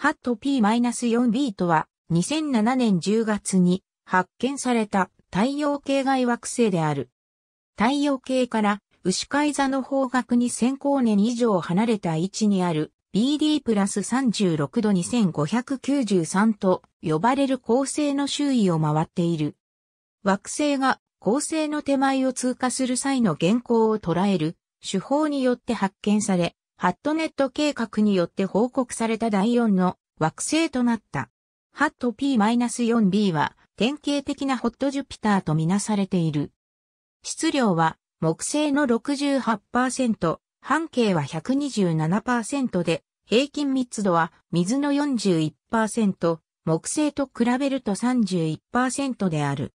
ハット P-4b とは、2007年10月に発見された太陽系外惑星である。太陽系から牛飼座の方角に1000光年以上離れた位置にある BD プラス36度2593と呼ばれる恒星の周囲を回っている。惑星が恒星の手前を通過する際の現行を捉える手法によって発見され、ハットネット計画によって報告された第4の惑星となった。ハット P-4b は典型的なホットジュピターとみなされている。質量は木星の68%、半径は127%で、平均密度は水の41%、木星と比べると31%である。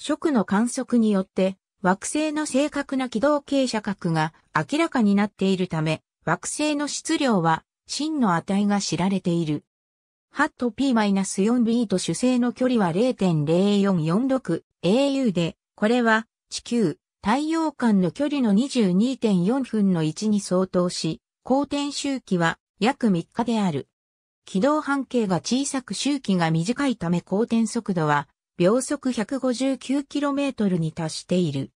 食の観測によって、惑星の正確な軌道傾斜角が明らかになっているため、惑星の質量は、真の値が知られている。ハット P-4b と主星の距離は 0.0446au で、これは地球、太陽間の距離の22.4分の1に相当し、公転周期は約3日である。軌道半径が小さく周期が短いため公転速度は秒速 159km に達している。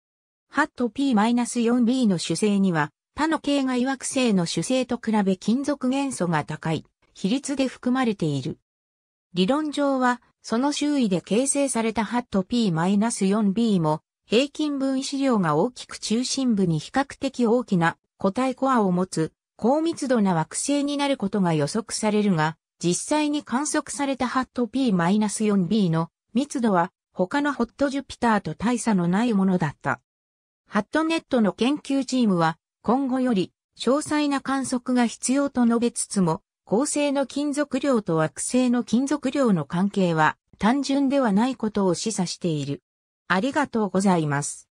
ハット P-4b の主星には他の系が惑くの主星と比べ金属元素が高い、比率で含まれている。理論上は、その周囲で形成されたハット P-4B も、平均分子量が大きく中心部に比較的大きな個体コアを持つ高密度な惑星になることが予測されるが、実際に観測されたハット P-4B の密度は他のホットジュピターと大差のないものだった。ハットネットの研究チームは今後より詳細な観測が必要と述べつつも、恒星の金属量と惑星の金属量の関係は単純ではないことを示唆している。ありがとうございます。